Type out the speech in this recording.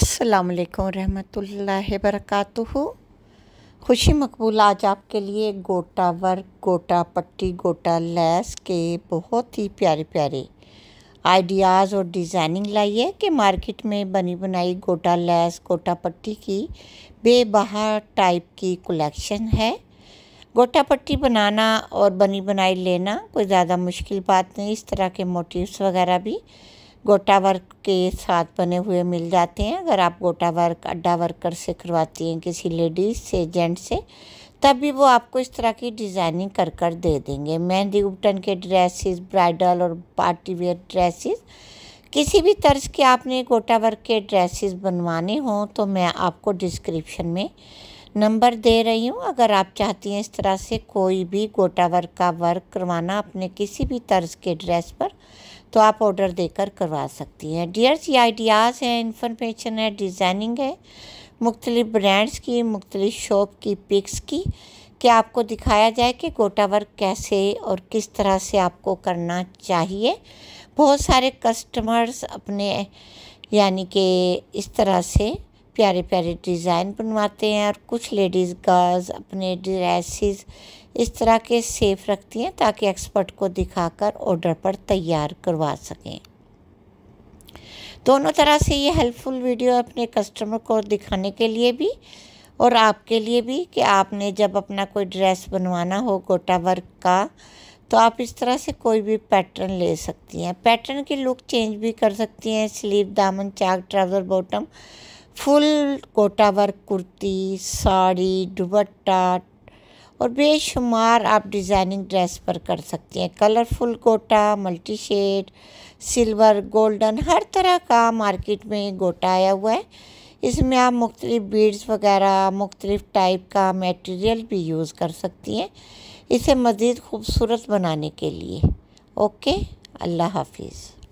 असलकम रहमतुल्लाहि वर्कू खुशी मकबूल आज आपके लिए गोटा वर्क गोटा पट्टी गोटा लैस के बहुत ही प्यारे प्यारे आइडियाज़ और डिज़ाइनिंग लाई है कि मार्केट में बनी बनाई गोटा लैस गोटा पट्टी की बेबहार टाइप की कलेक्शन है गोटा पट्टी बनाना और बनी बनाई लेना कोई ज़्यादा मुश्किल बात नहीं इस तरह के मोटिव्स वगैरह भी गोटा वर्क के साथ बने हुए मिल जाते हैं अगर आप गोटा वर्क अड्डा वर्कर से करवाती हैं किसी लेडीज़ से जेंट्स से तब भी वो आपको इस तरह की डिज़ाइनिंग कर कर दे देंगे मेहंदी उपटन के ड्रेसेस ब्राइडल और पार्टी वेयर ड्रेसेस किसी भी तर्ज के आपने गोटा वर्क के ड्रेसेस बनवाने हों तो मैं आपको डिस्क्रिप्शन में नंबर दे रही हूँ अगर आप चाहती हैं इस तरह से कोई भी गोटा वर्क का वर्क करवाना अपने किसी भी तर्ज के ड्रेस पर तो आप ऑर्डर देकर करवा सकती हैं डियर्स ये आइडियाज़ हैं इंफॉर्मेशन है डिज़ाइनिंग है मुख्तलिफ ब्रांड्स की मुख्तलिफ शॉप की पिक्स की कि आपको दिखाया जाए कि गोटा वर्क कैसे और किस तरह से आपको करना चाहिए बहुत सारे कस्टमर्स अपने यानी कि इस तरह से प्यारे प्यारे डिज़ाइन बनवाते हैं और कुछ लेडीज़ गर्ल्स अपने ड्रेसिस इस तरह के सेफ रखती हैं ताकि एक्सपर्ट को दिखाकर ऑर्डर पर तैयार करवा सकें दोनों तरह से ये हेल्पफुल वीडियो अपने कस्टमर को दिखाने के लिए भी और आपके लिए भी कि आपने जब अपना कोई ड्रेस बनवाना हो गोटा वर्क का तो आप इस तरह से कोई भी पैटर्न ले सकती हैं पैटर्न की लुक चेंज भी कर सकती हैं स्लीव दामन चाक ट्राउज़र बॉटम फुल कोटा वर्क कुर्ती साड़ी दुबट्टा और बेशुमार आप डिज़ाइनिंग ड्रेस पर कर सकते हैं कलरफुल गोटा मल्टी शेड सिल्वर गोल्डन हर तरह का मार्केट में गोटा आया हुआ है इसमें आप मुख्तलिफ़ बीड्स वगैरह मुख्तलिफ़ टाइप का मटेरियल भी यूज़ कर सकती हैं इसे मज़ीद खूबसूरत बनाने के लिए ओके अल्लाह हाफिज़